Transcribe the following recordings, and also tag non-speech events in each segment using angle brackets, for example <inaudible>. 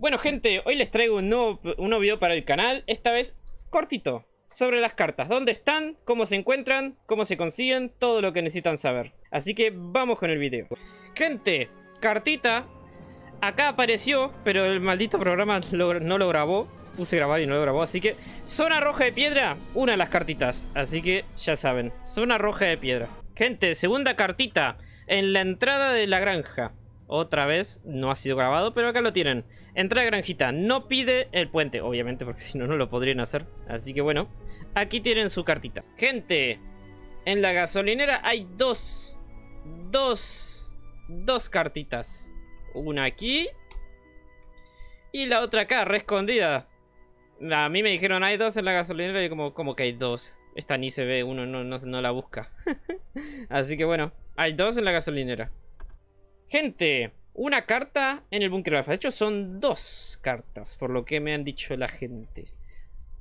Bueno, gente, hoy les traigo un nuevo, video para el canal. Esta vez cortito, sobre las cartas. ¿Dónde están? ¿Cómo se encuentran? ¿Cómo se consiguen? Todo lo que necesitan saber. Así que vamos con el video. Gente, cartita. Acá apareció, pero el maldito programa no lo grabó. Puse grabar y no lo grabó, así que... Zona roja de piedra, una de las cartitas. Así que ya saben, zona roja de piedra. Gente, segunda cartita. En la entrada de la granja. Otra vez, no ha sido grabado, pero acá lo tienen. Entra granjita, no pide el puente, obviamente, porque <laughs> si no, no lo podrían hacer. Así que bueno, aquí tienen su cartita. Gente, en la gasolinera hay dos, dos, dos cartitas. Una aquí y la otra acá, re escondida. A mí me dijeron hay dos en la gasolinera y como, como que hay dos. Esta ni se ve, uno no la busca. <laughs> Así que bueno, hay dos en la gasolinera. Gente, una carta en el búnker alfa. De hecho, son dos cartas, por lo que me han dicho la gente.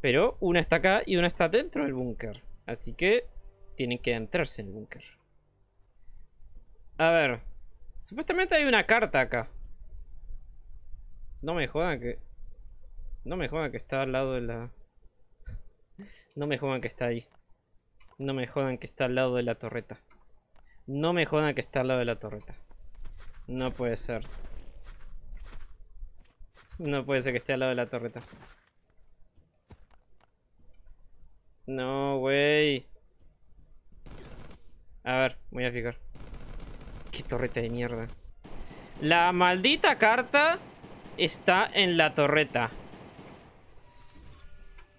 Pero una está acá y una está dentro del búnker. Así que tienen que entrarse en el búnker. A ver. Supuestamente hay una carta acá. No me jodan que... No me jodan que está al lado de la... No me jodan que está ahí. No me jodan que está al lado de la torreta. No me jodan que está al lado de la torreta. No puede ser. No puede ser que esté al lado de la torreta. No, güey. A ver, voy a fijar. Qué torreta de mierda. La maldita carta está en la torreta.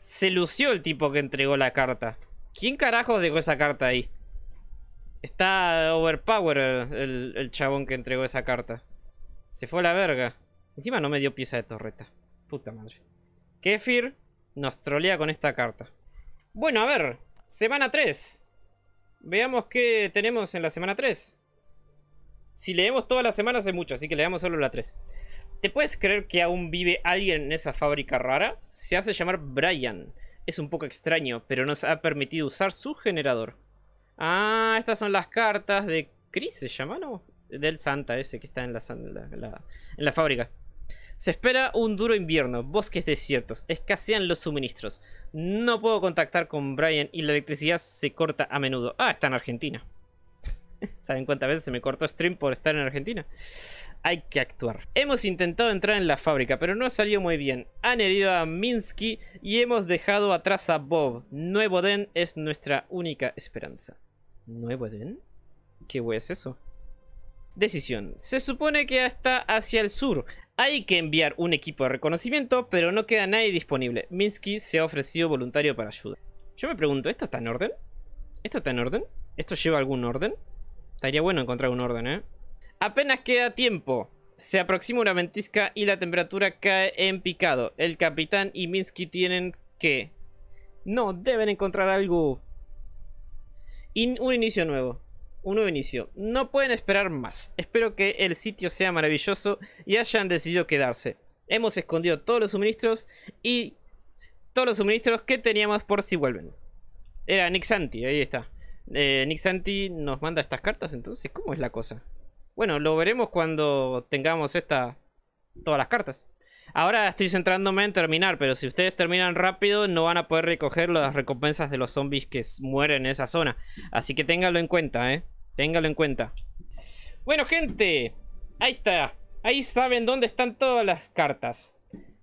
Se lució el tipo que entregó la carta. ¿Quién carajo dejó esa carta ahí? Está overpower el, chabón que entregó esa carta. Se fue a la verga. Encima no me dio pieza de torreta. Puta madre. Kefir nos trolea con esta carta. Bueno, a ver. Semana 3. Veamos qué tenemos en la semana 3. Si leemos todas las semanas es mucho, así que leamos solo la 3. ¿Te puedes creer que aún vive alguien en esa fábrica rara? Se hace llamar Brian. Es un poco extraño, pero nos ha permitido usar su generador. Ah, estas son las cartas de Chris, ¿se llama, no? Del Santa ese que está en la, en la fábrica. Se espera un duro invierno, bosques desiertos, escasean los suministros. No puedo contactar con Brian y la electricidad se corta a menudo. Ah, está en Argentina. <laughs> ¿Saben cuántas veces se me cortó stream por estar en Argentina? Hay que actuar. Hemos intentado entrar en la fábrica, pero no salió muy bien. Han herido a Minsky y hemos dejado atrás a Bob. Nuevo Den es nuestra única esperanza. Nuevo den? ¿Qué wey es eso? Decisión. Se supone que está hacia el sur. Hay que enviar un equipo de reconocimiento, pero no queda nadie disponible. Minsky se ha ofrecido voluntario para ayuda. Yo me pregunto, ¿esto está en orden? ¿Esto está en orden? ¿Esto lleva algún orden? Estaría bueno encontrar un orden, ¿eh? Apenas queda tiempo. Se aproxima una ventisca y la temperatura cae en picado. El capitán y Minsky tienen que... No, deben encontrar algo un inicio nuevo. Un nuevo inicio. No pueden esperar más. Espero que el sitio sea maravilloso y hayan decidido quedarse. Hemos escondido todos los suministros y todos los suministros que teníamos por si vuelven. Era Nick Santi, ahí está. Nixanti eh, Nick Santi nos manda estas cartas entonces. ¿Cómo es la cosa? Bueno, lo veremos cuando tengamos esta todas las cartas. Ahora estoy centrándome en terminar, pero si ustedes terminan rápido no van a poder recoger las recompensas de los zombies que mueren en esa zona. Así que ténganlo en cuenta, ¿eh? Ténganlo en cuenta. Bueno, gente. Ahí está. Ahí saben dónde están todas las cartas.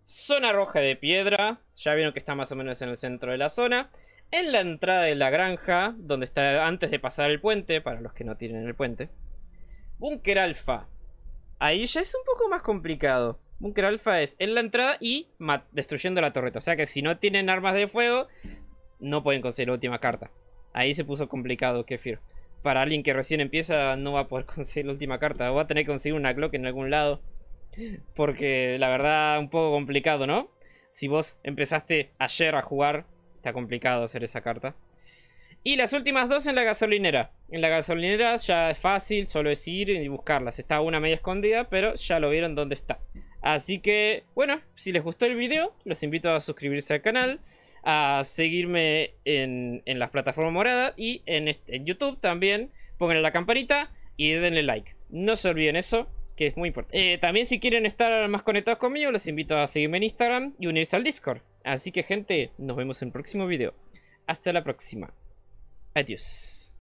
Zona roja de piedra. Ya vieron que está más o menos en el centro de la zona. En la entrada de la granja, donde está antes de pasar el puente, para los que no tienen el puente. Búnker alfa. Ahí ya es un poco más complicado. Bunker Alfa es en la entrada y destruyendo la torreta. O sea que si no tienen armas de fuego, no pueden conseguir la última carta. Ahí se puso complicado, Kefir. Para alguien que recién empieza, no va a poder <laughs> conseguir la última carta. Va a tener que conseguir una Glock en algún lado. Porque la verdad, un poco complicado, ¿no? Si vos empezaste ayer a jugar, está complicado hacer esa carta. Y las últimas dos en la gasolinera. En la gasolinera ya es fácil, solo es ir y buscarlas. Está una media escondida, pero ya lo vieron dónde está. Así que, bueno, si les gustó el video, los invito a suscribirse al canal, a seguirme en, las plataformas moradas y en, este, YouTube también. pongan la campanita y denle like. No se olviden eso, que es muy importante. Eh, también si quieren estar más conectados conmigo, los invito a seguirme en Instagram y unirse al Discord. Así que gente, nos vemos en el próximo video. Hasta la próxima. Adios.